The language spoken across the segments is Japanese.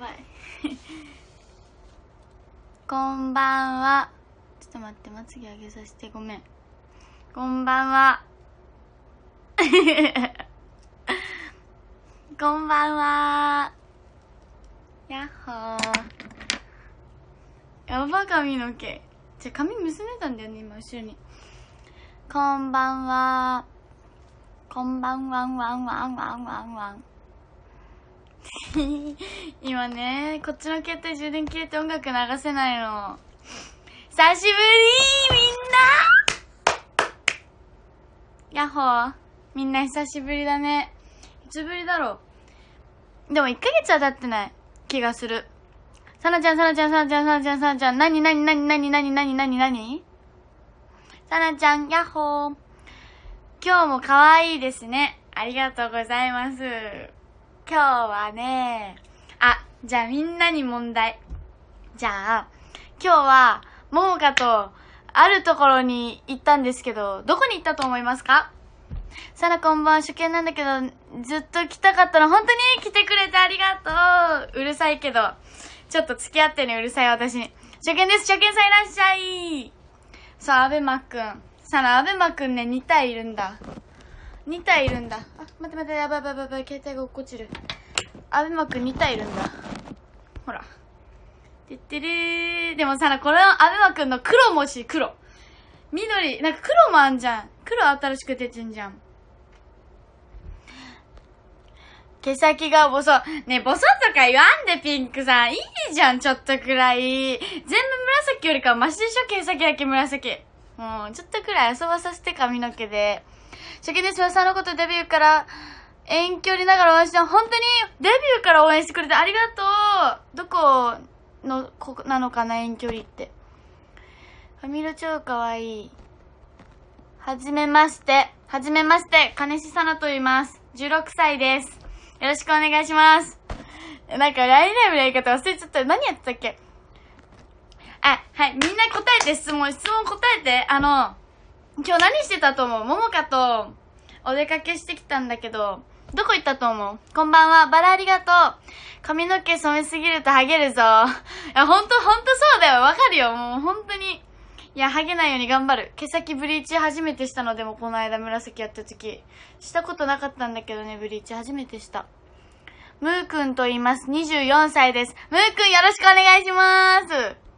ばい こんばんはちょっと待ってまつげ上げさせてごめんこんばんは こんばんはやっほーやば髪の毛じゃ髪結んでたんだよね今後ろにこんばんはこんばんわんわんわんわんわんわん 今ね、こっちの携帯充電切れて音楽流せないの。久しぶりみんなやっほー。みんな久しぶりだね。いつぶりだろう。でも1ヶ月は経ってない気がする。さなちゃん、さなちゃん、さなちゃん、さなちゃん、さなちゃん、なになになになになになになになにさなちゃん、やっほー。今日も可愛いですね。ありがとうございます。今日はね、あ、じゃあみんなに問題。じゃあ、今日は、ももかと、あるところに行ったんですけど、どこに行ったと思いますかさらこんばん、初見なんだけど、ずっと来たかったの、本当に来てくれてありがとううるさいけど、ちょっと付き合ってね、うるさい私初見です、初見さんいらっしゃいさあ、アベマくん。さら、アベマくんね、2体いるんだ。2体いるんだあ待って待ってやばいやばいやばい携帯が落っこちるあべまくん2体いるんだほらてってるでもさこれはあべまくんの黒もし黒緑なんか黒もあんじゃん黒新しく出てんじゃん毛先がボソ。ねボソとか言わんで、ピンクさん。いいじゃん、ちょっとくらい。全部紫よりかマシでしょ、毛先だけ紫。もう、ちょっとくらい遊ばさせて、髪の毛で。初見です。さんのことデビューから遠距離ながら応援して、本当にデビューから応援してくれてありがとうどこの、こ、なのかな、遠距離って。ファミル超かわいい。はじめまして。はじめまして。金志さなと言います。16歳です。よろしくお願いします。なんか、ライライブのやり方忘れちゃった。何やってたっけあ、はい。みんな答えて、質問、質問答えて。あの、今日何してたと思うももかとお出かけしてきたんだけど、どこ行ったと思うこんばんは、バラありがとう。髪の毛染めすぎるとハゲるぞ。いや、ほんと、ほんとそうだよ。わかるよ。もうほんとに。いや、ハゲないように頑張る。毛先ブリーチ初めてしたのでも、この間紫やった時。したことなかったんだけどね、ブリーチ初めてした。ムーくんと言います。24歳です。ムーくんよろしくお願いします。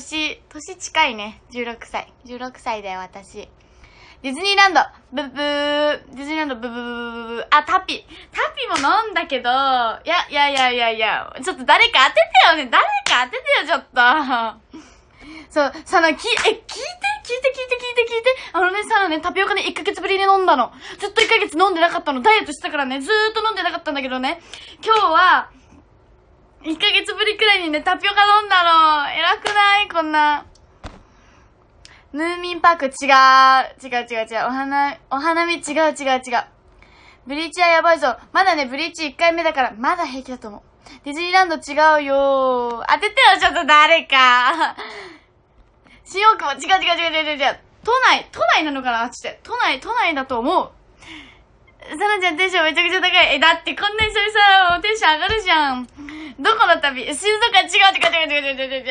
年、年近いね。16歳。16歳だよ、私。ディズニーランド、ブブー、ディズニーランド、ブブブブブあ、タピ。タピも飲んだけど、いや、いやいやいやいや、ちょっと誰か当ててよね。誰か当ててよ、ちょっと。そう、サナ、き、え、聞いて聞いて聞いて聞いて聞いてあのね、サナね、タピオカね、1ヶ月ぶりに飲んだの。ずっと1ヶ月飲んでなかったの。ダイエットしたからね、ずーっと飲んでなかったんだけどね。今日は、1ヶ月ぶりくらいにね、タピオカ飲んだの。偉くないこんな。ムーミンパーク違う。違う違う違う。お花、お花見違う違う違う。ブリーチはやばいぞ。まだね、ブリーチ1回目だから、まだ平気だと思う。ディズニーランド違うよ当ててよ、ちょっと誰か。新大久保違う違う違う違う違う。都内、都内なのかなあっちで。都内、都内だと思う。サナちゃんテンションめちゃくちゃ高い。え、だってこんなに久々、テンション上がるじゃん。どこの旅静岡違う違う違う違う違う違う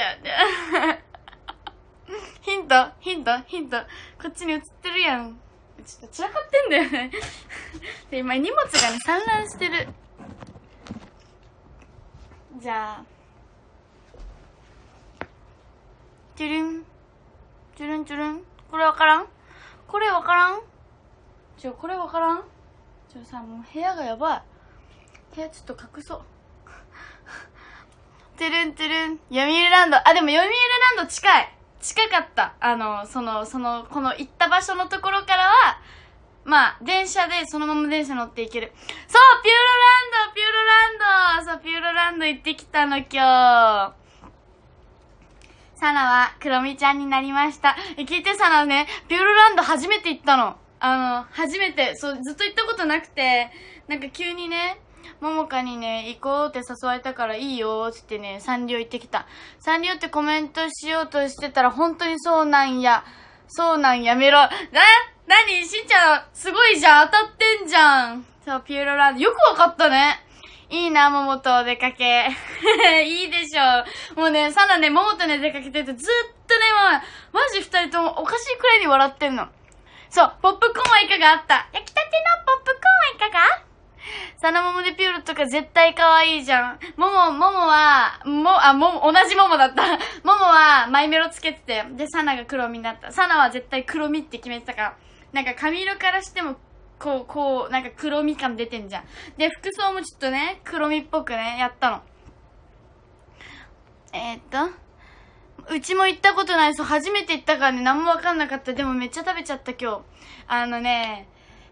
ヒントヒントヒント。こっちに映ってるやん。ちょっと散らかってんだよねで、今荷物がね、散乱してる。じゃあ。チュルン。チュルンチュルン。これわからんこれわからんちょ、これわからんちょさもう部屋がやばい部屋ちょっと隠そう てるんてるん読売ランドあでも読売ランド近い近かったあのそのそのこの行った場所のところからはまあ、電車で、そのまま電車乗っていける。そうピューロランドピューロランドそう、ピューロランド行ってきたの、今日。サナは、クロミちゃんになりました。え、聞いて、サナね、ピューロランド初めて行ったの。あの、初めて、そう、ずっと行ったことなくて、なんか急にね、ももかにね、行こうって誘われたからいいよーってね、サンリオ行ってきた。サンリオってコメントしようとしてたら本当にそうなんや。そうなんやめろ。な、なにしんちゃん、すごいじゃん。当たってんじゃん。そう、ピューロランド。よくわかったね。いいな、ももとお出かけ。いいでしょ。もうね、サナね、ももとね、出かけててずっとね、まあ、マジ二人ともおかしいくらいに笑ってんの。そう、ポップコーンはいかがあった。焼きたてのポップコーンはいかがサナモモでピューロとか絶対可愛いじゃん。モモ、モモは、も、あ、も、同じモモだった。モ モは、マイメロつけてて、で、サナが黒みになった。サナは絶対黒みって決めてたから。なんか髪色からしても、こう、こう、なんか黒み感出てんじゃん。で、服装もちょっとね、黒みっぽくね、やったの。えー、っと、うちも行ったことないそう初めて行ったからね何も分かんなかったでもめっちゃ食べちゃった今日あのね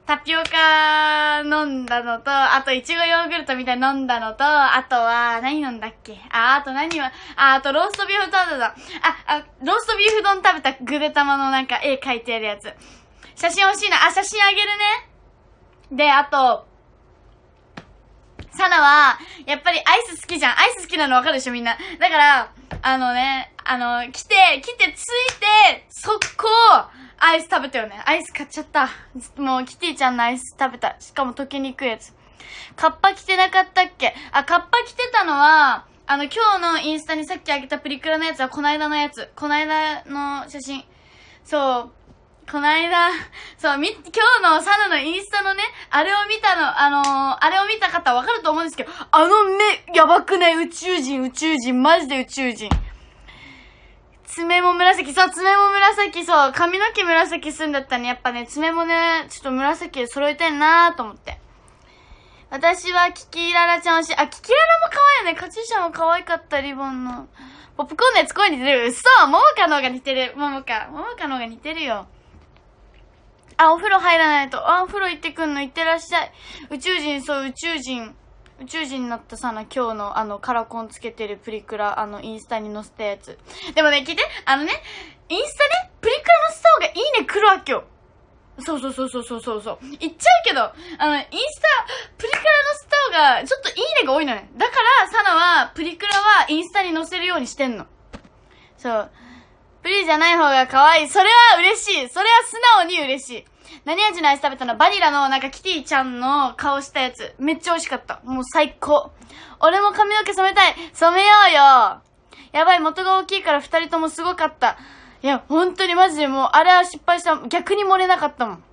タピオカ飲んだのと、あといちごヨーグルトみたい飲んだのと、あとは、何飲んだっけあ、あと何は、あ、あとローストビーフ丼だ。あ、あ、ローストビーフ丼食べたぐでたまのなんか絵描いてあるやつ。写真欲しいな。あ、写真あげるね。で、あと、サナは、やっぱりアイス好きじゃん。アイス好きなのわかるでしょ、みんな。だから、あのね、あの、来て、来て、ついて、速攻、アイス食べたよね。アイス買っちゃった。もう、キティちゃんのアイス食べた。しかも溶けにくいやつ。カッパ着てなかったっけあ、カッパ着てたのは、あの、今日のインスタにさっきあげたプリクラのやつは、こないだのやつ。こないだの写真。そう。こないだ、そう、み、今日のサナのインスタのね、あれを見たの、あのー、あれを見た方わかると思うんですけど、あの目、やばくない宇宙人、宇宙人、マジで宇宙人。爪も紫、そう、爪も紫、そう、髪の毛紫すんだったね。やっぱね、爪もね、ちょっと紫揃えたいなーと思って。私はキキララちゃん推し。あ、キキララも可愛いよね。カチューシャも可愛かった、リボンの。ポップコーンのやつ声に似てる。嘘モモカの方が似てる。モモカ。モモカの方が似てるよ。あ、お風呂入らないと。あ、お風呂行ってくんの、行ってらっしゃい。宇宙人、そう、宇宙人。宇宙人になったさな、今日の、あの、カラコンつけてるプリクラ、あの、インスタに載せたやつ。でもね、聞いて、あのね、インスタね、プリクラ載せた方がいいね来るわけよ。そうそうそうそうそうそうそう。言っちゃうけど、あの、インスタ、プリクラ載せた方が、ちょっといいねが多いのね。だから、サナは、プリクラはインスタに載せるようにしてんの。そう。プリじゃない方が可愛い。それは嬉しい。それは素直に嬉しい。何味のアイス食べたのバニラのなんかキティちゃんの顔したやつ。めっちゃ美味しかった。もう最高。俺も髪の毛染めたい。染めようよ。やばい、元が大きいから二人ともすごかった。いや、本当にマジでもう、あれは失敗した。逆に漏れなかったもん。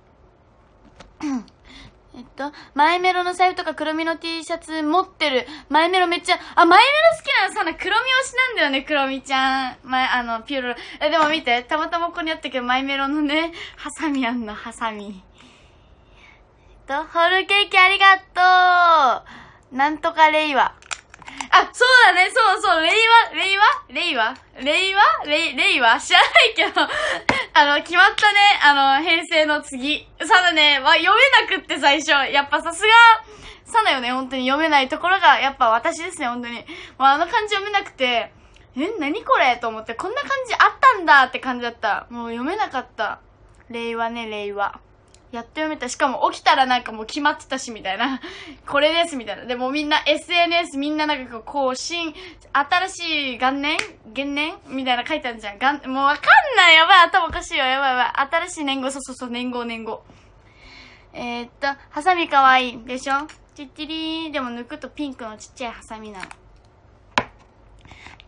えっと、前メロの財布とか黒みの T シャツ持ってる。前メロめっちゃ、あ、前メロ好きなのさな、黒み推しなんだよね、黒みちゃん。前、あの、ピューロ。え、でも見て、たまたまここにあったけど、前メロのね、ハサミあんの、ハサミ。えっと、ホールケーキありがとうなんとかレイは。あ、そうだね、そうそう、令和、令和、令和、令和、令令和知らないけど あの、決まったね、あの、平成の次。さだね、は読めなくって最初。やっぱさすが、さだよね、本当に読めないところが、やっぱ私ですね、本当に。もうあの漢字読めなくて、え、なにこれと思って、こんな漢字あったんだって感じだった。もう読めなかった。令和ね、令和。やってみた。しかも起きたらなんかもう決まってたし、みたいな。これです、みたいな。でもみんな SNS みんななんかこう、更新、新しい元年元年みたいな書いてあるじゃん。元、もうわかんない。やばい。頭おかしいよ。やばいやばい。新しい年号。そうそうそう。年号年号。えー、っと、ハサミかわいい。でしょちっちりー。でも抜くとピンクのちっちゃいハサミなの。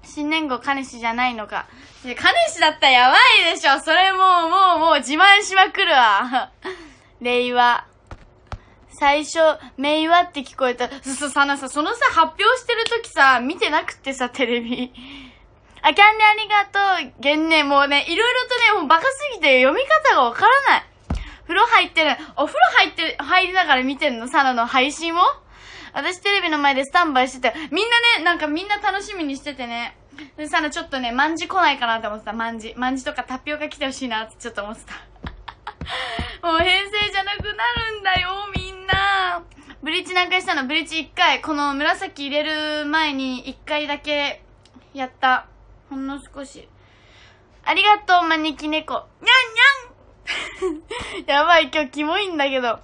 新年号彼氏じゃないのか。彼氏だったらやばいでしょ。それもう、もう、もう自慢しまくるわ。令和。最初、名和って聞こえた。そ、うう、そさ、なさ、そのさ、発表してるときさ、見てなくってさ、テレビ。あ、キャンディありがとう。げんね、もうね、いろいろとね、もうバカすぎて読み方がわからない。風呂入ってる、お風呂入って入りながら見てんの、サナの配信を私テレビの前でスタンバイしてて、みんなね、なんかみんな楽しみにしててね。で、サナちょっとね、まんじ来ないかなって思ってた、まんじ。まんじとかタピオカ来てほしいなってちょっと思ってた。もう偏ブリーチ何回したのブリーチ1回。この紫入れる前に1回だけやった。ほんの少し。ありがとう、招き猫。にゃんにゃんやばい、今日キモいんだけど。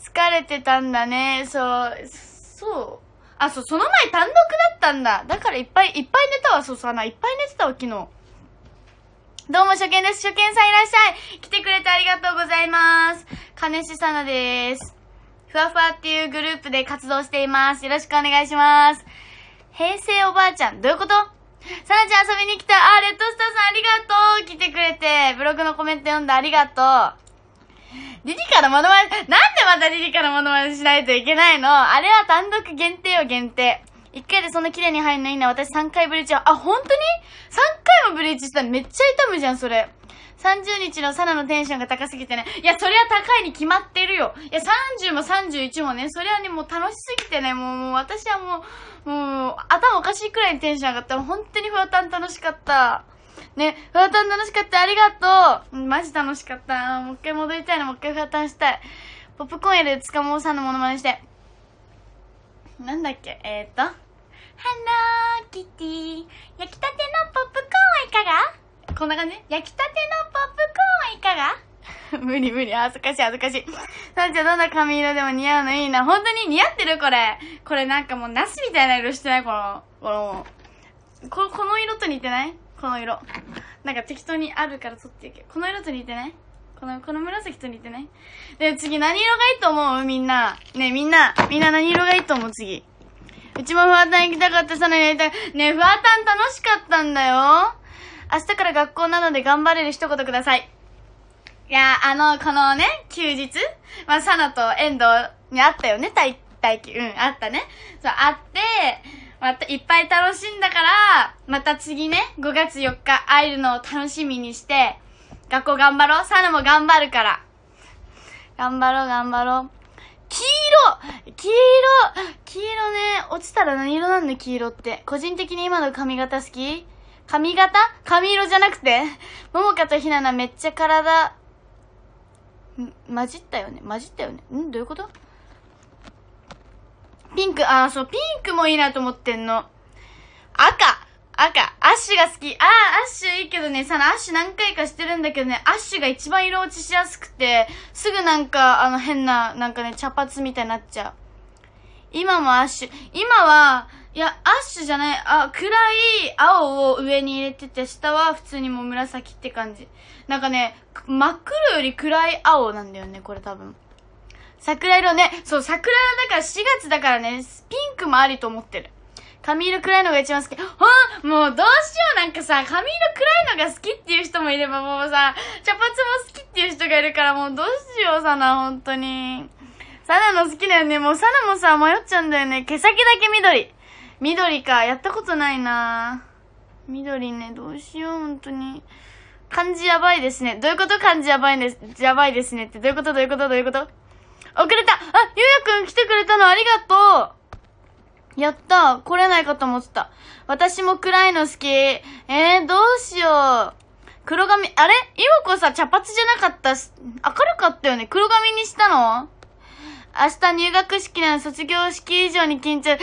疲れてたんだね。そう、そう。あ、そう、その前単独だったんだ。だからいっぱい、いっぱい寝たわ、そうさな。いっぱい寝てたわ、昨日。どうも、初見です。初見さんいらっしゃい。来てくれてありがとうございます。金しさなです。ふわふわっていうグループで活動しています。よろしくお願いします。平成おばあちゃん、どういうことさなちゃん遊びに来た。あ、レッドスターさんありがとう。来てくれて、ブログのコメント読んだありがとう。リリカのモノマネ、なんでまたリリカのモノマネしないといけないのあれは単独限定よ、限定。一回でそんな綺麗に入んないんだ。私3回ブリーチは、あ、本当に ?3 回もブリーチしたらめっちゃ痛むじゃん、それ。30日のサナのテンションが高すぎてね。いや、そりゃ高いに決まってるよ。いや、30も31もね、そりゃね、もう楽しすぎてね、もう、もう私はもう、もう、頭おかしいくらいにテンション上がった。本当にふわたん楽しかった。ね、ふわたん楽しかった。ありがとう。マジ楽しかった。もう一回戻りたいの、もう一回ふわたんしたい。ポップコーンやでつかもうさんのモノマネして。なんだっけ、えー、っと。ハローキティ焼きたてのポップコーンはいかがこんな感じ焼きたてのポップコーンいかが 無理無理、恥ずかしい恥ずかしい。さあちゃんどんな髪色でも似合うのいいな。本当に似合ってるこれ。これなんかもうナスみたいな色してないこの、この、ここの色と似てないこの色。なんか適当にあるから撮っていけこの色と似てないこの、この紫と似てないで、次何色がいいと思うみんな。ねみんな。みんな何色がいいと思う次。うちもフワタン行きたかった、サナにやりたい。ねフワタン楽しかったんだよ。明日から学校なので頑張れる一言ください。いやあの、このね、休日、まあ、サナと遠藤に会ったよね、大、大うん、あったね。そう、会って、またいっぱい楽しんだから、また次ね、5月4日会えるのを楽しみにして、学校頑張ろう。サナも頑張るから。頑張ろう、頑張ろう。黄色黄色黄色ね、落ちたら何色なんだ、黄色って。個人的に今の髪型好き髪型髪色じゃなくてももかとひななめっちゃ体、ん混じったよね混じったよねんどういうことピンク、ああ、そう、ピンクもいいなと思ってんの。赤赤アッシュが好きああ、アッシュいいけどね、さ、アッシュ何回かしてるんだけどね、アッシュが一番色落ちしやすくて、すぐなんか、あの変な、なんかね、茶髪みたいになっちゃう。今もアッシュ、今は、いや、アッシュじゃない、あ、暗い青を上に入れてて、下は普通にもう紫って感じ。なんかね、真っ黒より暗い青なんだよね、これ多分。桜色ね、そう、桜だから4月だからね、ピンクもありと思ってる。髪色暗いのが一番好き。ほんもうどうしようなんかさ、髪色暗いのが好きっていう人もいれば、もうさ、茶髪も好きっていう人がいるから、もうどうしようさな、本当に。サナの好きだよね。もうサナもさ、迷っちゃうんだよね。毛先だけ緑。緑か。やったことないな緑ね、どうしよう、本当に。漢字やばいですね。どういうこと漢字やばいです、やばいですねって。どういうことどういうことどういうこと遅れたあ、ゆうやくん来てくれたのありがとうやった来れないかと思ってた。私も暗いの好き。えー、どうしよう。黒髪、あれいわこさ、茶髪じゃなかったし、明るかったよね。黒髪にしたの明日入学式なの卒業式以上に緊張。え、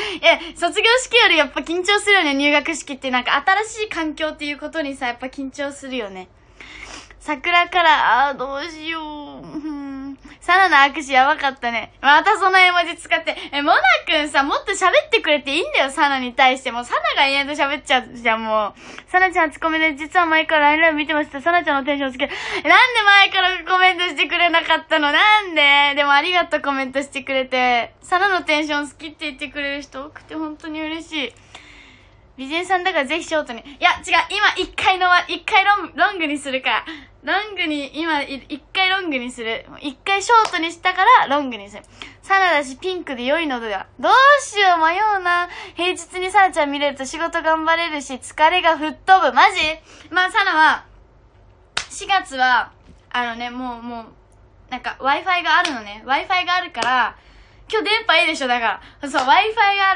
卒業式よりやっぱ緊張するよね、入学式ってなんか新しい環境っていうことにさ、やっぱ緊張するよね。桜から、ああ、どうしよう。サラの握手やばかったね。またその絵文字使って。え、モナくんさ、もっと喋ってくれていいんだよ、サナに対して。もうサナが嫌々と喋っちゃうじゃん、もう。サナちゃんツコミで、実は前から LINE ライブ見てました。サナちゃんのテンションつける。なんで前からコメントしてくれなかったのなんででもありがとうコメントしてくれて。サナのテンション好きって言ってくれる人多くて本当に嬉しい。美人さんだからぜひショートに。いや、違う、今一回のは、一回ロンロングにするから。ロングに、今、一回ロングにする。一回ショートにしたからロングにする。サラだしピンクで良いのでは。どうしよう、迷うな。平日にサラちゃん見れると仕事頑張れるし、疲れが吹っ飛ぶ。マジまあ、サラは、4月は、あのね、もう、もう、なんか Wi-Fi があるのね。Wi-Fi があるから、今日電波いいでしょだから。そう、Wi-Fi が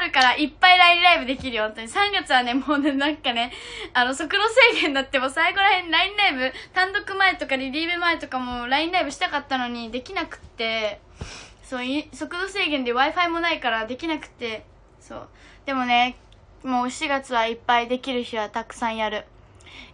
あるからいっぱいラインライブできるよ、本当に。3月はね、もうね、なんかね、あの、速度制限だなっても最後らへんラインライブ、単独前とかリリーベ前とかもラインライブしたかったのにできなくって、そう、速度制限で Wi-Fi もないからできなくて、そう。でもね、もう4月はいっぱいできる日はたくさんやる。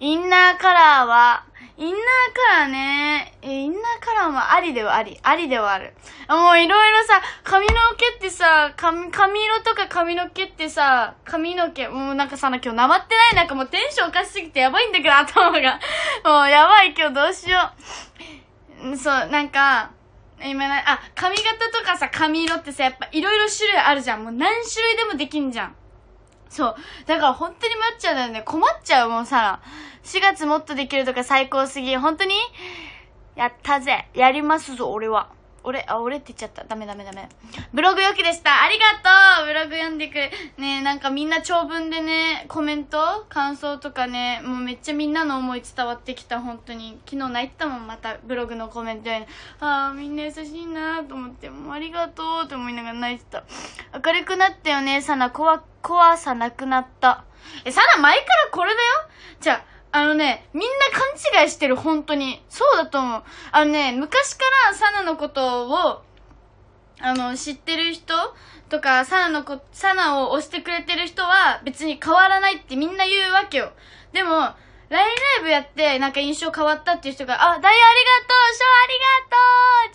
インナーカラーは、インナーカラーね、え、インナーカラーもありではあり、ありではある。もういろいろさ、髪の毛ってさ、髪、髪色とか髪の毛ってさ、髪の毛、もうなんかさ、今日なまってないなんかもうテンションおかしすぎてやばいんだけど頭が。もうやばい今日どうしよう。そう、なんか、今な、あ、髪型とかさ、髪色ってさ、やっぱいろいろ種類あるじゃん。もう何種類でもできんじゃん。そう。だから本当に待っちゃうんだよね。困っちゃうもうさ。4月もっとできるとか最高すぎ。本当にやったぜ。やりますぞ、俺は。俺、あ、俺って言っちゃった。ダメダメダメ。ブログ良きでした。ありがとうブログ読んでくれ。ねなんかみんな長文でね、コメント感想とかね、もうめっちゃみんなの思い伝わってきた、本当に。昨日泣いてたもん、またブログのコメントで。ああ、みんな優しいなと思って、もうありがとうって思いながら泣いてた。明るくなったよね、サナ。怖、怖さなくなった。え、サナ前からこれだよじゃあ、あのね、みんな勘違いしてる、本当に。そうだと思う。あのね、昔からサナのことを、あの、知ってる人とか、サナのこ、サナを押してくれてる人は別に変わらないってみんな言うわけよ。でも、ラインライブやってなんか印象変わったっていう人が、あ、ダイありが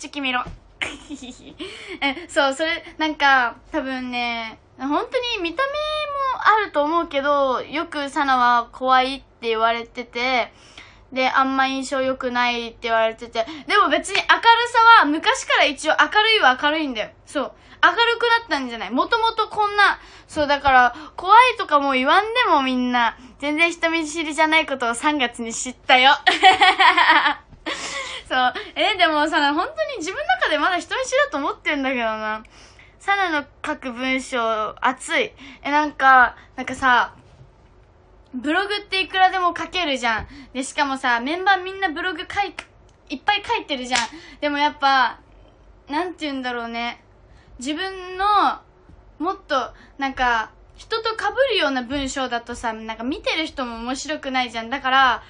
とうショーありがとうチキミロ。え、そう、それ、なんか、多分ね、本当に見た目もあると思うけど、よくサナは怖いってって言われてて、で、あんま印象良くないって言われてて、でも別に明るさは昔から一応明るいは明るいんだよ。そう。明るくなったんじゃないもともとこんな、そうだから怖いとかもう言わんでもみんな、全然人見知りじゃないことを3月に知ったよ。そう。えでもさ、本当に自分の中でまだ人見知りだと思ってんだけどな。サナの書く文章、熱い。え、なんか、なんかさ、ブログっていくらでも書けるじゃん。で、しかもさ、メンバーみんなブログ書い、いっぱい書いてるじゃん。でもやっぱ、なんて言うんだろうね。自分の、もっと、なんか、人と被るような文章だとさ、なんか見てる人も面白くないじゃん。だから、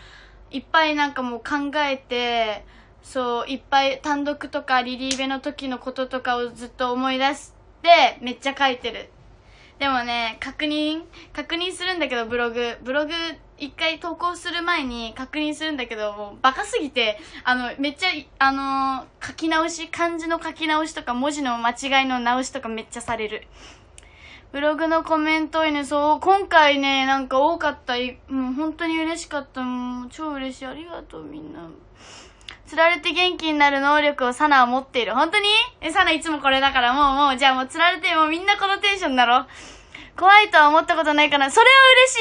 いっぱいなんかもう考えて、そう、いっぱい単独とかリリーベの時のこととかをずっと思い出して、めっちゃ書いてる。でもね、確認、確認するんだけど、ブログ。ブログ、一回投稿する前に確認するんだけど、もうバカすぎて、あの、めっちゃ、あの、書き直し、漢字の書き直しとか、文字の間違いの直しとかめっちゃされる。ブログのコメントねそう、今回ね、なんか多かった。もう本当に嬉しかった。もう超嬉しい。ありがとう、みんな。釣られて元気になる能力をサナは持っている。本当にえ、サナいつもこれだから、もうもう、じゃあもう釣られて、もうみんなこのテンションだろ。怖いとは思ったことないかな。それは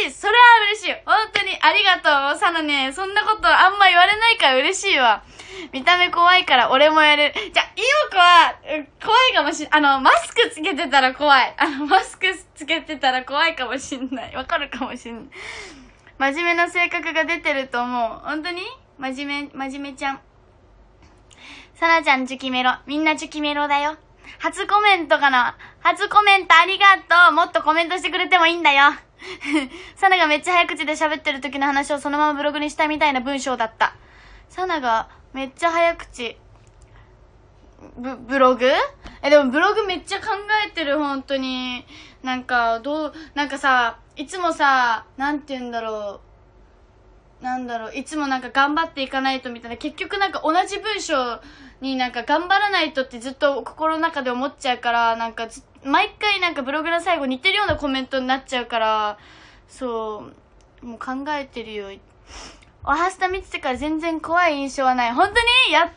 嬉しいそれは嬉しい本当にありがとうサナね、そんなことあんま言われないから嬉しいわ。見た目怖いから俺もやる。じゃイいコは、怖いかもしん、あの、マスクつけてたら怖い。あの、マスクつけてたら怖いかもしんない。わかるかもしんない。真面目な性格が出てると思う。本当に真面目、真面目ちゃん。さらちゃんチュキメロ。みんなチュキメロだよ。初コメントかな初コメントありがとう。もっとコメントしてくれてもいいんだよ。サナがめっちゃ早口で喋ってる時の話をそのままブログにしたみたいな文章だった。サナがめっちゃ早口。ブ、ブログえ、でもブログめっちゃ考えてる、本当に。なんか、どう、なんかさ、いつもさ、なんて言うんだろう。なんだろう、いつもなんか頑張っていかないとみたいな、結局なんか同じ文章、になんか頑張らないとってずっと心の中で思っちゃうから、なんか毎回なんかブログの最後似てるようなコメントになっちゃうから、そう、もう考えてるよ。おはスタ見ててから全然怖い印象はない。本当にやっ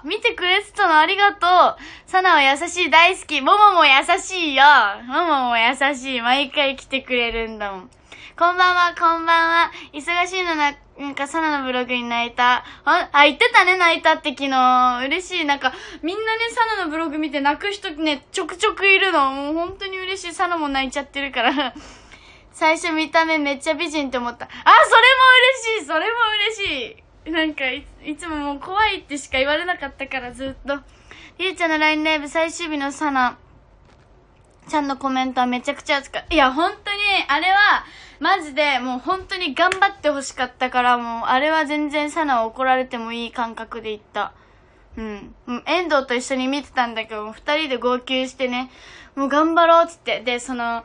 と見てくれてたのありがとうサナは優しい大好きももも優しいよももも優しい毎回来てくれるんだもん。こんばんは、こんばんは。忙しいのな、なんか、サナのブログに泣いた。あ、あ、言ってたね、泣いたって昨日。嬉しい。なんか、みんなね、サナのブログ見て泣く人ね、ちょくちょくいるの。もう本当に嬉しい。サナも泣いちゃってるから。最初見た目めっちゃ美人って思った。あ、それも嬉しいそれも嬉しいなんかい、いつももう怖いってしか言われなかったからずっと。りゅうちゃんの LINE ライブ最終日のサナちゃんのコメントはめちゃくちゃ熱かった。いや、本当に、あれは、マジで、もう本当に頑張ってほしかったから、もう、あれは全然サナは怒られてもいい感覚で行った。うん。遠藤と一緒に見てたんだけど、二人で号泣してね、もう頑張ろうっつって。で、その、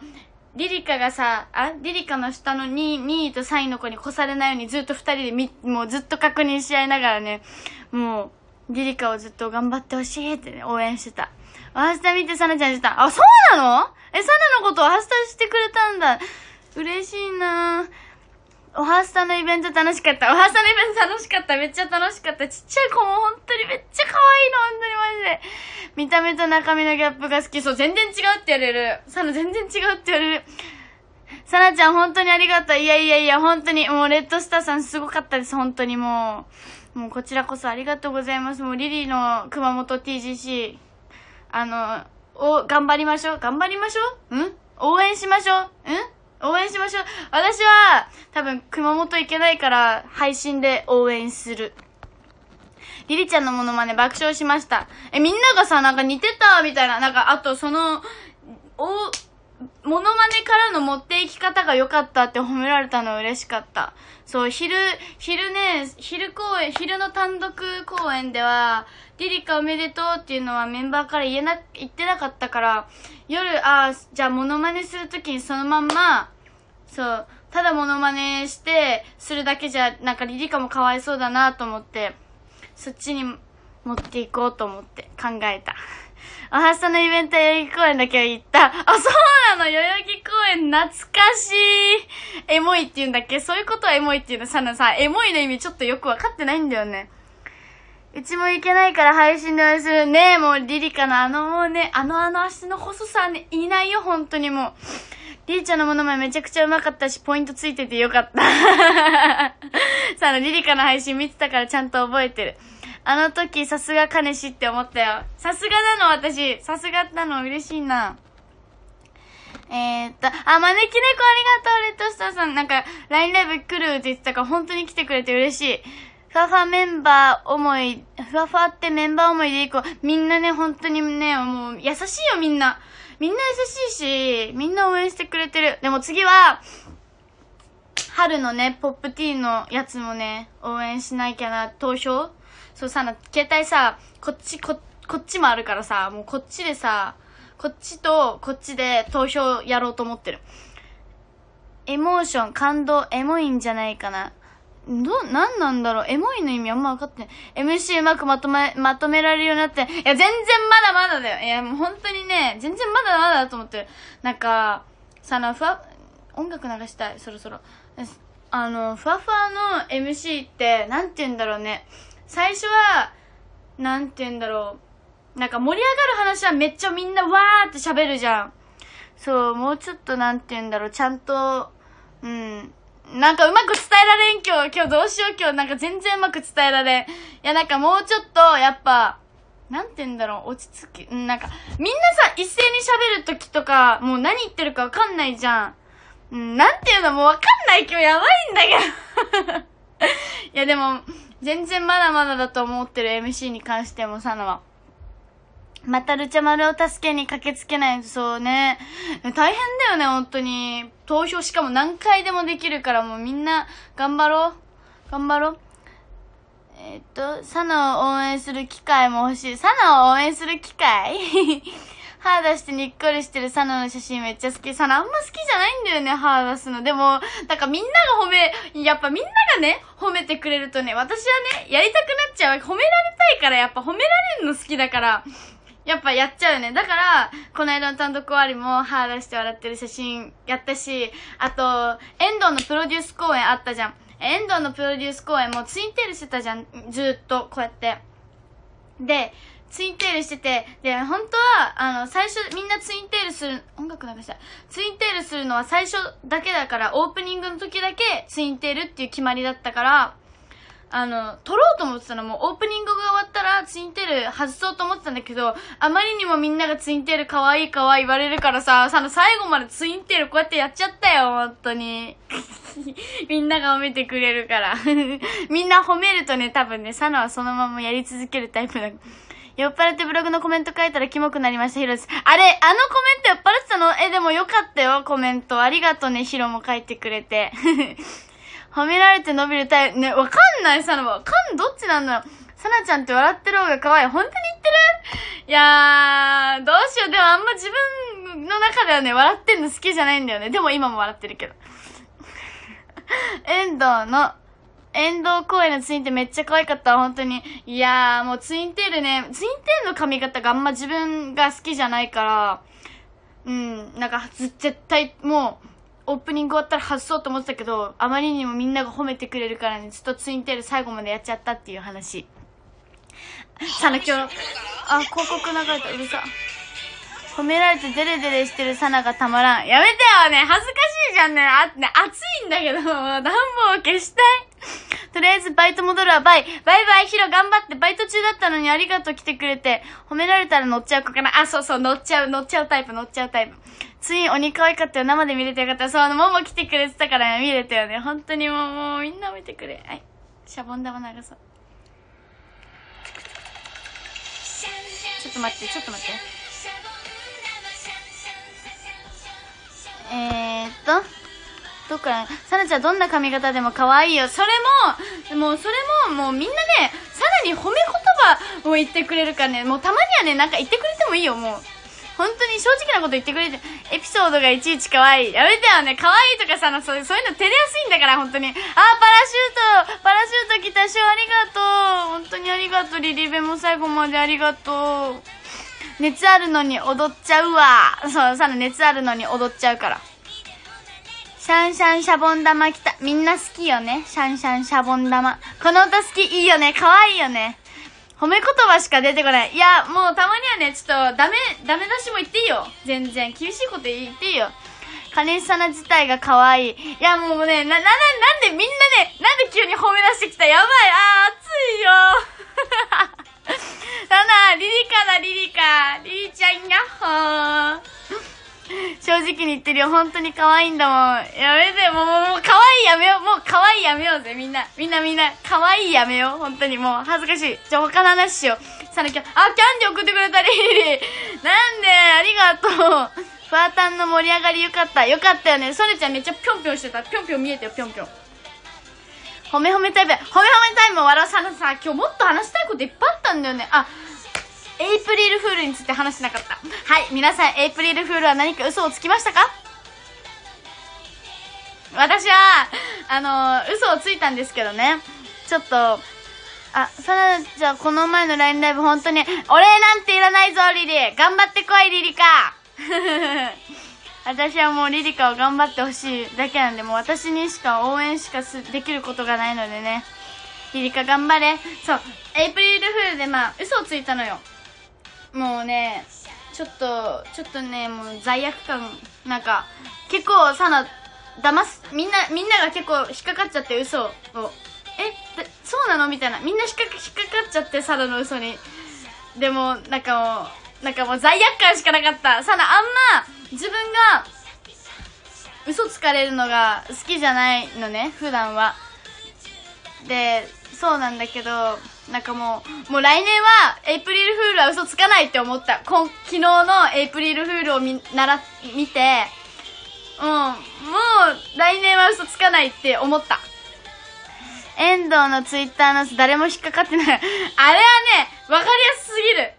リリカがさ、あリリカの下の 2, 2位と3位の子に越されないようにずっと二人でみ、もうずっと確認し合いながらね、もう、リリカをずっと頑張ってほしいってね、応援してた。明日見てサナちゃんした。あ、そうなのえ、サナのことを明日してくれたんだ。嬉しいなおはスタのイベント楽しかった。おはスタのイベント楽しかった。めっちゃ楽しかった。ちっちゃい子も本当にめっちゃ可愛いの。本当にマジで。見た目と中身のギャップが好き。そう、全然違うって言われる。サナ全然違うって言われる。サナちゃん本当にありがとう。いやいやいや、本当に。もうレッドスターさんすごかったです。本当にもう。もうこちらこそありがとうございます。もうリリーの熊本 TGC、あの、頑張りましょう。頑張りましょうん応援しましょうん応援しましょう。私は、多分、熊本行けないから、配信で応援する。リリちゃんのモノマネ爆笑しました。え、みんながさ、なんか似てた、みたいな。なんか、あと、その、お、モノマネからの持っていき方が良かったって褒められたの嬉しかった。そう、昼、昼ね、昼公演、昼の単独公演では、リリカおめでとうっていうのはメンバーから言えな、言ってなかったから、夜あじゃあモノマネするときにそのまんまそうただモノマネしてするだけじゃなんかリリカもかわいそうだなと思ってそっちに持っていこうと思って考えた。おはスのイベント代々木公園だけは行った。あ、そうなの代々木公園懐かしいエモいって言うんだっけそういうことはエモいって言うの。さなさ、エモいの意味ちょっとよくわかってないんだよね。うちも行けないから配信で応援する。ねえ、もうリリカのあのもうね、あのあの足の細さね、いないよ、本当にもう。リリちゃんのものまねめちゃくちゃうまかったし、ポイントついててよかった。さあ、あの、リリカの配信見てたからちゃんと覚えてる。あの時、さすが彼氏って思ったよ。さすがなの、私。さすがなの、嬉しいな。えー、っと、あ、招き猫ありがとう、レッドスターさん。なんか、LINE ライブ来るって言ってたから、本当に来てくれて嬉しい。ふわふわメンバー思い、ふわふわってメンバー思いでいこう。みんなね、本当にね、もう優しいよみんな。みんな優しいし、みんな応援してくれてる。でも次は、春のね、ポップティーンのやつもね、応援しなきゃな、投票そうさ、携帯さ、こっち、こ、こっちもあるからさ、もうこっちでさ、こっちとこっちで投票やろうと思ってる。エモーション、感動、エモいんじゃないかな。ど、なんなんだろうエモいの意味あんま分かってない。MC うまくまとめ、まとめられるようになって、いや、全然まだまだだよ。いや、もう本当にね、全然まだまだだと思ってる。なんか、さ、の、ふわ、音楽流したい、そろそろ。あの、ふわふわの MC って、なんて言うんだろうね。最初は、なんて言うんだろう。なんか盛り上がる話はめっちゃみんなわーって喋るじゃん。そう、もうちょっとなんて言うんだろう、ちゃんと、うん、なんかうまく伝えられん今日、今日どうしよう今日、なんか全然うまく伝えられん。いやなんかもうちょっと、やっぱ、なんて言うんだろう、落ち着き、なんか、みんなさ、一斉に喋るときとか、もう何言ってるかわかんないじゃん。うん、なんて言うのもうわかんない今日やばいんだけど いやでも、全然まだまだだと思ってる MC に関しても、サナは。またルチャ丸を助けに駆けつけないとそうね。大変だよね、本当に。投票しかも何回でもできるから、もうみんな頑張ろう。頑張ろう。えー、っと、サナを応援する機会も欲しい。サナを応援する機会 歯出してにっこりしてるサナの写真めっちゃ好き。サナあんま好きじゃないんだよね、歯出すの。でも、なんかみんなが褒め、やっぱみんながね、褒めてくれるとね、私はね、やりたくなっちゃう。褒められたいから、やっぱ褒められるの好きだから。やっぱやっちゃうね。だから、この間の単独終わりも歯出して笑ってる写真やったし、あと、遠藤のプロデュース公演あったじゃん。遠藤のプロデュース公演もツインテールしてたじゃん。ずっと、こうやって。で、ツインテールしてて、で、本当は、あの、最初、みんなツインテールする、音楽流した。ツインテールするのは最初だけだから、オープニングの時だけツインテールっていう決まりだったから、あの、撮ろうと思ってたのも、オープニングが終わったら、ツインテール外そうと思ってたんだけど、あまりにもみんながツインテール可愛い可愛い言われるからさ、その最後までツインテールこうやってやっちゃったよ、本当に。みんなが褒めてくれるから みんな褒めるとね、多分ね、サナはそのままやり続けるタイプだ。酔っ払ってブログのコメント書いたらキモくなりました、ヒロです。あれ、あのコメント酔っ払ってたのえ、でもよかったよ、コメント。ありがとね、ヒロも書いてくれて 褒められて伸びるタイプ。ね、わかんない、サナは。わかん、どっちなんだろう。さなちゃんって笑ってる方が可愛い。本当に言ってるいやー、どうしよう。でもあんま自分の中ではね、笑ってんの好きじゃないんだよね。でも今も笑ってるけど。遠藤の、遠藤公園のツインテールめっちゃ可愛かった、本当に。いやー、もうツインテールね、ツインテールの髪型があんま自分が好きじゃないから、うん、なんか絶対、もう、オープニング終わったら外そうと思ってたけど、あまりにもみんなが褒めてくれるからね、ずっとツインテール最後までやっちゃったっていう話。サナ今日、あ、広告流れた、うるさ。褒められてデレデレしてるサナがたまらん。やめてよね、恥ずかしいじゃんね。あ、ね、暑いんだけど、暖房消したい。とりあえずバイト戻るわ、バイ。バイバイ、ヒロ頑張って。バイト中だったのにありがとう来てくれて。褒められたら乗っちゃう子かな。あ、そうそう、乗っちゃう、乗っちゃうタイプ、乗っちゃうタイプ。つい鬼可愛かったよ。生で見れてよかった。そう、あの、もも来てくれてたから見れたよね。本当にもう、もうみんな見てくれ。はい。シャボン玉流そう。ちょっと待って、ちょっと待って。えー、っと、どっから、サナちゃんどんな髪型でも可愛いよ。それも、もうそれも、もうみんなね、さらに褒め言葉を言ってくれるからね、もうたまにはね、なんか言ってくれてもいいよ、もう。本当に正直なこと言ってくれて、エピソードがいちいち可愛い。やめてよね。可愛いとかさ、そういう、の照れやすいんだから、本当に。あー、パラシュートパラシュート来たしありがとう本当にありがとう。リリベも最後までありがとう。熱あるのに踊っちゃうわ。そう、さら熱あるのに踊っちゃうから。シャンシャンシャボン玉来た。みんな好きよね。シャンシャンシャボン玉。この歌好きいいよね。可愛いよね。褒め言葉しか出てこない。いや、もうたまにはね、ちょっとダメ、ダメ出しも言っていいよ。全然。厳しいこと言っていいよ。金さな自体が可愛い。いや、もうね、な、な、な、んでみんなね、なんで急に褒め出してきたやばい。あー、暑いよ。だ な、リリカだ、リリカ。リリちゃん、やっほー。正直に言ってるよ。本当に可愛いんだもん。やめて、もう、もう、可愛いやめよう。もう、可愛いやめようぜ、みんな。みんなみんな、可愛いやめよう。本当に、もう、恥ずかしい。じゃあ、他の話しよう。さぬきゃ、あ、キャンディ送ってくれたり。なんで、ありがとう。ファータンの盛り上がりよかった。よかったよね。ソネちゃんめっちゃぴょんぴょんしてた。ぴょんぴょん見えてよ、ぴょんぴょん。褒め褒めタイム。褒め褒めタイム終わらさなさ、今日もっと話したいこといっぱいあったんだよね。あ、エイプリルフールについて話しなかったはい皆さんエイプリルフールは何か嘘をつきましたか私はあの嘘をついたんですけどねちょっとあ、さらちゃん、この前の LINE ライブ、本当に、お礼なんていらないぞ、リリー。頑張ってこい、リリカ。私はもうリリカを頑張ってほしいだけなんで、もう私にしか応援しかできることがないのでね。リリカ頑張れ。そう、エイプリルフールでまあ、嘘をついたのよ。もうねちょっとちょっとねもう罪悪感なんか結構サナ騙すみんなみんなが結構引っかかっちゃって嘘をえそうなのみたいなみんな引っかかっちゃってサナの嘘にでもなんかもうなんかもう罪悪感しかなかったサナあんま自分が嘘つかれるのが好きじゃないのね普段はでそうなんだけどなんかもう、もう来年は、エイプリルフールは嘘つかないって思った。昨日のエイプリルフールを見、なら、見て、うん、もう、来年は嘘つかないって思った。遠藤のツイッターの誰も引っかかってない。あれはね、わかりやすすぎる。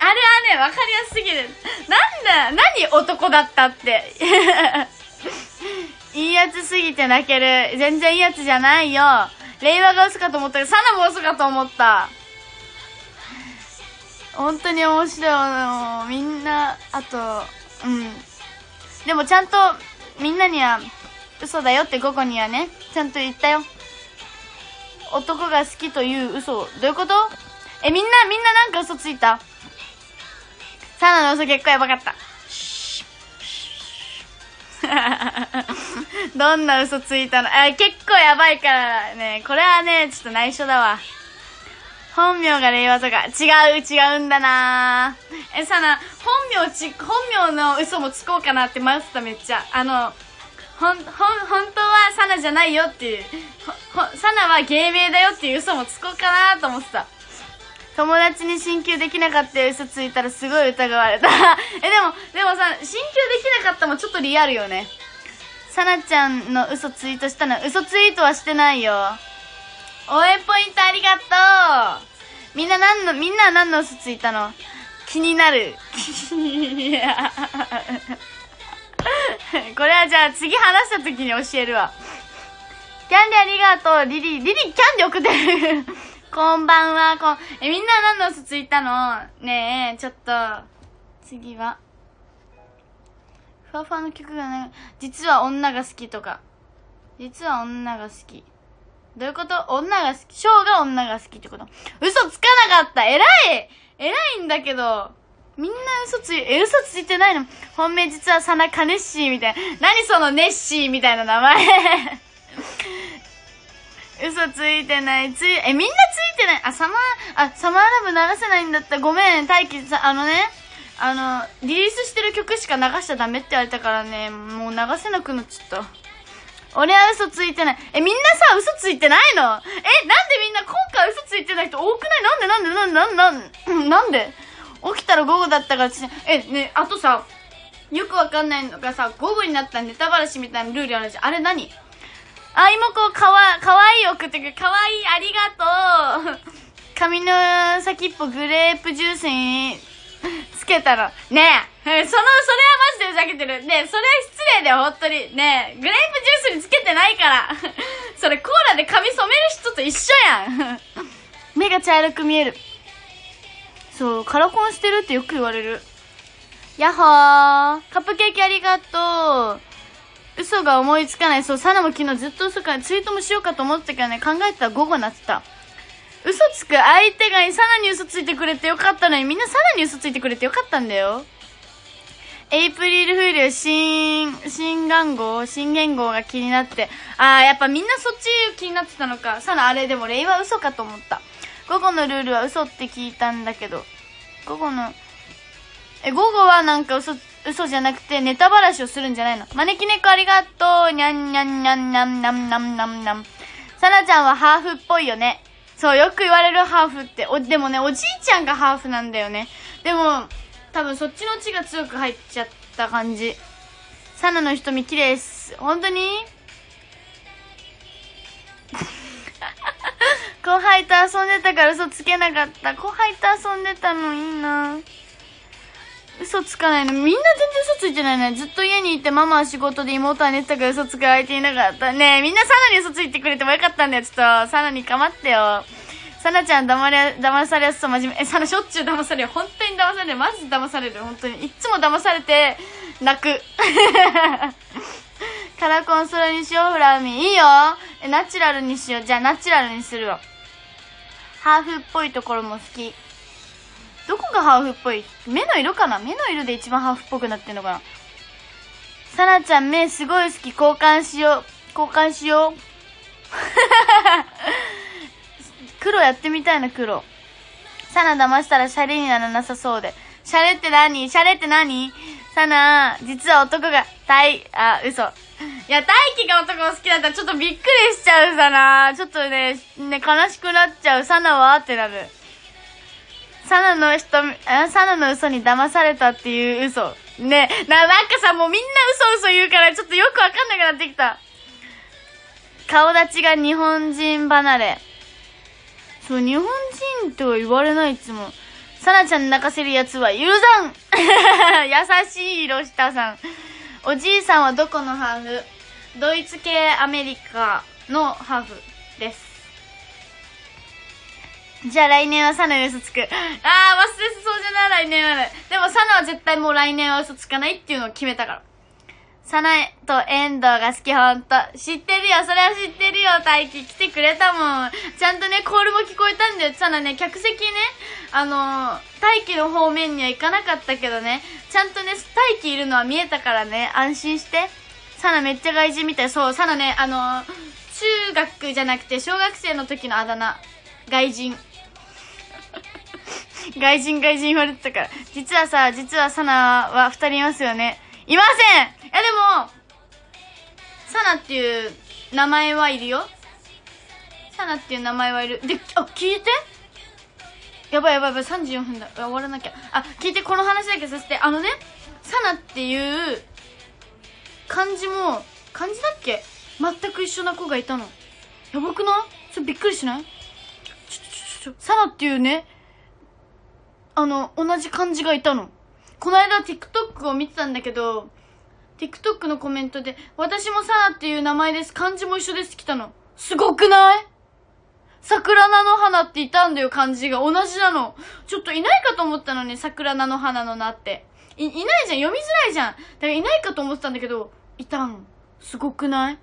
あれはね、わかりやすすぎる。なんだ、何男だったって。いいやつすぎて泣ける。全然いいやつじゃないよ。令和が嘘かと思ったけど、サナも嘘かと思った。本当に面白い。みんな、あと、うん。でもちゃんと、みんなには、嘘だよって午後にはね、ちゃんと言ったよ。男が好きという嘘。どういうことえ、みんな、みんななんか嘘ついたサナの嘘結構やばかった。どんな嘘ついたのあ結構やばいからねこれはねちょっと内緒だわ本名が令和とか違う違うんだなえさな本名ち本名の嘘もつこうかなって迷ってためっちゃあのほんほん本当はサナじゃないよっていうサナは芸名だよっていう嘘もつこうかなと思ってた友達に進級できなかったよ嘘ついたらすごい疑われた えでもでもさ進級できなかったもちょっとリアルよねさなちゃんの嘘ツイートしたの嘘ツイートはしてないよ応援ポイントありがとうみんな何のみんなは何の嘘ついたの気になるいや これはじゃあ次話した時に教えるわキャンディありがとうリリリリキャンディ送ってるこんばんは、こん、え、みんな何の嘘ついたのねえ、ちょっと、次は。ふわふわの曲がね、実は女が好きとか。実は女が好き。どういうこと女が好き。翔が女が好きってこと。嘘つかなかった偉い偉いんだけど。みんな嘘つい、え、嘘ついてないの本命実はサナカネッシーみたいな。何そのネッシーみたいな名前嘘ついてないついえみんなついてないあサマーあサマーラブ流せないんだったごめん大機さあのねあのリリースしてる曲しか流しちゃダメって言われたからねもう流せなくなっちゃった俺は嘘ついてないえみんなさ嘘ついてないのえなんでみんな今回嘘ついてない人多くないなんでなんでなんでなんでなんで起きたら午後だったからえねあとさよくわかんないのがさ午後になったらネタバラシみたいなルールあるじゃんあれ何あいもこかわかわいい送ってくるかわいいありがとう髪の先っぽグレープジュースにつけたら、ねえ そのそれはマジでふざけてるねえそれ失礼だよ本当にねえグレープジュースにつけてないから それコーラで髪染める人と一緒やん 目が茶色く見えるそうカラコンしてるってよく言われるやっほーカップケーキありがとう嘘が思いつかない。そう、サナも昨日ずっと嘘から、ツイートもしようかと思ってたけどね、考えたら午後になってた。嘘つく相手がサナに嘘ついてくれてよかったのに、みんなサナに嘘ついてくれてよかったんだよ。エイプリルフール新、新元号新元号が気になって。あー、やっぱみんなそっち気になってたのか。サナ、あれでも令和嘘かと思った。午後のルールは嘘って聞いたんだけど。午後の、え、午後はなんか嘘つ嘘じゃなくてネタばらしをするんじゃないの。招き猫ありがとう。にゃんにゃんにゃんにゃんにゃんにゃんにゃんにゃん。さちゃんはハーフっぽいよね。そう、よく言われるハーフって。お、でもね、おじいちゃんがハーフなんだよね。でも、多分そっちの血が強く入っちゃった感じ。サナの瞳綺麗っす。本当に 後輩と遊んでたから嘘つけなかった。後輩と遊んでたのいいなぁ。嘘つかないのみんな全然嘘ついてないねずっと家にいてママは仕事で妹は寝てたから嘘つく相手いなかったねえみんなサナに嘘ついてくれてもよかったんだよちょっとサナに構ってよサナちゃん騙れ騙されやすそう真面目えサナしょっちゅう騙される本当に騙されるマジ騙される本当にいつも騙されて泣く カラコンソロにしようフラミいいよえナチュラルにしようじゃあナチュラルにするわハーフっぽいところも好きどこがハーフっぽい目の色かな目の色で一番ハーフっぽくなってんのかなさなちゃん目すごい好き。交換しよう。交換しよう。黒やってみたいな、黒。サナ騙したらシャレにならなさそうで。シャレって何シャレって何サナ、実は男が、たい、あ、嘘。いや、大輝が男好きだったらちょっとびっくりしちゃう、さな。ちょっとね、ね、悲しくなっちゃう、サナはってなる。サナの人、サナの嘘に騙されたっていう嘘。ねな、なんかさ、もうみんな嘘嘘言うから、ちょっとよくわかんなくなってきた。顔立ちが日本人離れ。そう、日本人とは言われない、いつも。サナちゃん泣かせるやつは許さん優しい色下さん。おじいさんはどこのハーフドイツ系アメリカのハーフです。じゃあ来年はサナに嘘つく。ああ、忘れそうじゃない、来年は、ね。でもサナは絶対もう来年は嘘つかないっていうのを決めたから。サナと遠藤が好き、ほんと。知ってるよ、それは知ってるよ、大輝。来てくれたもん。ちゃんとね、コールも聞こえたんだよ。サナね、客席ね、あのー、大輝の方面には行かなかったけどね、ちゃんとね、大輝いるのは見えたからね、安心して。サナめっちゃ外人みたい。そう、サナね、あのー、中学じゃなくて小学生の時のあだ名。外人。外人外人言われてたから。実はさ、実はサナは二人いますよね。いませんいやでも、サナっていう名前はいるよ。サナっていう名前はいる。で、あ、聞いてやばいやばいやばい、34分だ。終わらなきゃ。あ、聞いて、この話だけさせて。あのね、サナっていう漢字も、漢字だっけ全く一緒な子がいたの。やばくないそれびっくりしないちょ、ちょ、ちょ、サナっていうね、あの、同じ感じがいたの。この間 TikTok を見てたんだけど、TikTok のコメントで、私もサナっていう名前です。漢字も一緒です来たの。すごくない桜菜の花っていたんだよ、漢字が。同じなの。ちょっといないかと思ったのね、桜菜の花の名って。い、いないじゃん。読みづらいじゃん。だからいないかと思ってたんだけど、いたん。すごくない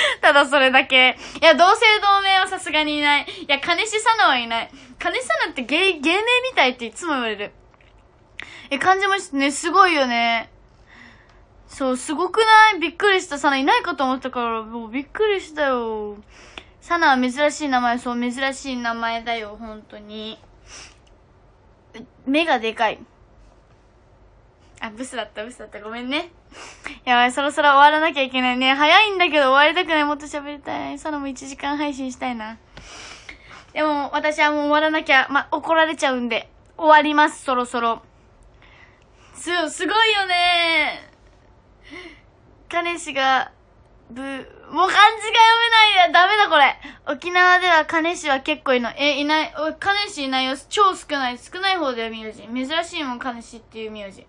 ただそれだけ。いや、同姓同名はさすがにいない。いや、金子さなはいない。金子さなって芸、芸名みたいっていつも言われる。え、感じましたね。すごいよね。そう、すごくないびっくりした。さないないかと思ったから、もうびっくりしたよ。サナは珍しい名前、そう、珍しい名前だよ、本当に。目がでかい。あ、ブスだった、ブスだった。ごめんね。やばい、そろそろ終わらなきゃいけないね。早いんだけど終わりたくない。もっと喋りたい。サロも1時間配信したいな。でも、私はもう終わらなきゃ、ま、怒られちゃうんで。終わります、そろそろ。す、すごいよね彼氏が、ぶ、もう漢字が読めないダメだこれ。沖縄では彼氏は結構いるの。え、いない、彼氏いないよ。超少ない。少ない方だよ、名字。珍しいもん、彼氏っていう名字。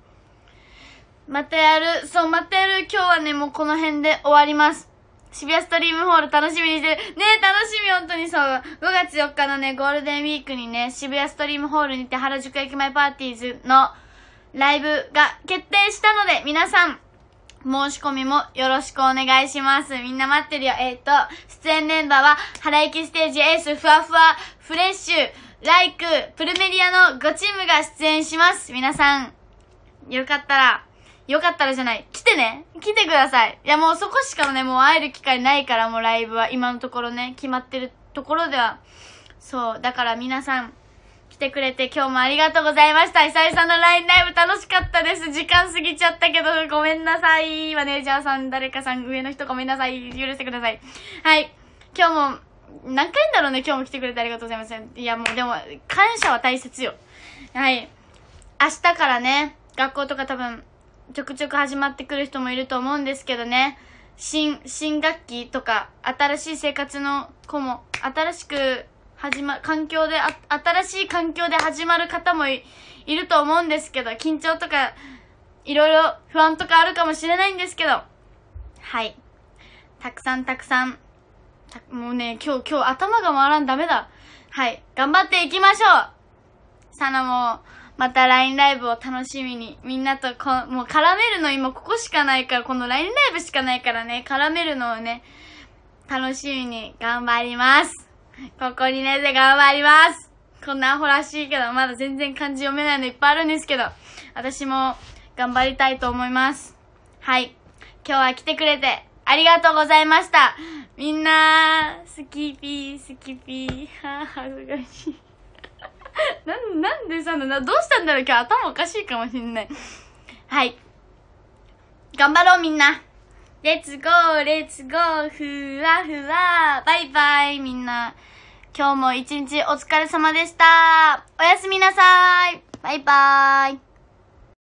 またやる。そう、またやる。今日はね、もうこの辺で終わります。渋谷ストリームホール楽しみにしてる。ねえ、楽しみ、本当にそう。5月4日のね、ゴールデンウィークにね、渋谷ストリームホールにて原宿駅前パーティーズのライブが決定したので、皆さん、申し込みもよろしくお願いします。みんな待ってるよ。えっ、ー、と、出演メンバーは、原駅ステージエース、ふわふわ、フレッシュ、ライク、プルメリアの5チームが出演します。皆さん、よかったら、よかったらじゃない。来てね来てくださいいやもうそこしかね、もう会える機会ないから、もうライブは今のところね、決まってるところでは。そう、だから皆さん、来てくれて今日もありがとうございました。久々の LINE ライブ楽しかったです。時間過ぎちゃったけど、ごめんなさい。マネージャーさん、誰かさん、上の人ごめんなさい。許してください。はい。今日も、何回だろうね、今日も来てくれてありがとうございます。いや、もうでも、感謝は大切よ。はい。明日からね、学校とか多分、ちょくちょく始まってくる人もいると思うんですけどね、新、新学期とか、新しい生活の子も、新しく始ま、環境で、新しい環境で始まる方もいると思うんですけど、緊張とか、いろいろ不安とかあるかもしれないんですけど、はい。たくさんたくさん、もうね、今日、今日頭が回らんダメだ。はい。頑張っていきましょうさなも、また LINE ライブを楽しみに、みんなとこ、もう絡めるの今ここしかないから、この LINE ライブしかないからね、絡めるのをね、楽しみに頑張ります。ここにねで頑張ります。こんなアホらしいけど、まだ全然漢字読めないのいっぱいあるんですけど、私も頑張りたいと思います。はい。今日は来てくれてありがとうございました。みんな、スキーピー、スキーピー、はぁ、恥ずかしい。な、なんでさ、な、どうしたんだろう今日頭おかしいかもしんない。はい。頑張ろうみんな。レッツゴー、レッツゴー、ふわふわ。バイバイみんな。今日も一日お疲れ様でした。おやすみなさい。バイバイ。